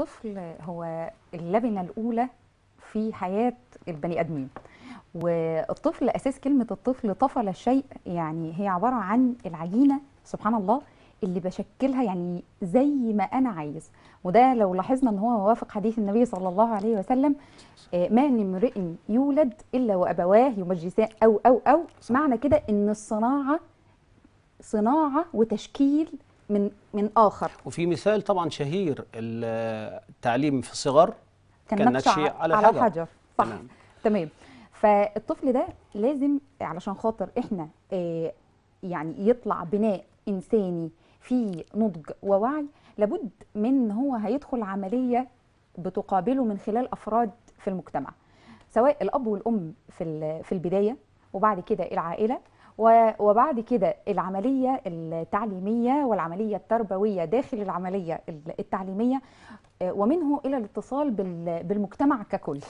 الطفل هو اللبنه الاولى في حياه البني ادمين والطفل اساس كلمه الطفل طفل شيء يعني هي عباره عن العجينه سبحان الله اللي بشكلها يعني زي ما انا عايز وده لو لاحظنا ان هو موافق حديث النبي صلى الله عليه وسلم آه، ما من امرئ يولد الا وابواه يمجسان او او او معنى كده ان الصناعه صناعه وتشكيل من من اخر وفي مثال طبعا شهير التعليم في الصغر كان, كان على, على حجر, حجر. صح تمام. تمام فالطفل ده لازم علشان خاطر احنا آه، يعني يطلع بناء انساني في نضج ووعي لابد من ان هو هيدخل عمليه بتقابله من خلال افراد في المجتمع سواء الاب والام في في البدايه وبعد كده العائله وبعد كده العملية التعليمية والعملية التربوية داخل العملية التعليمية آه، ومنه إلى الاتصال بالمجتمع ككل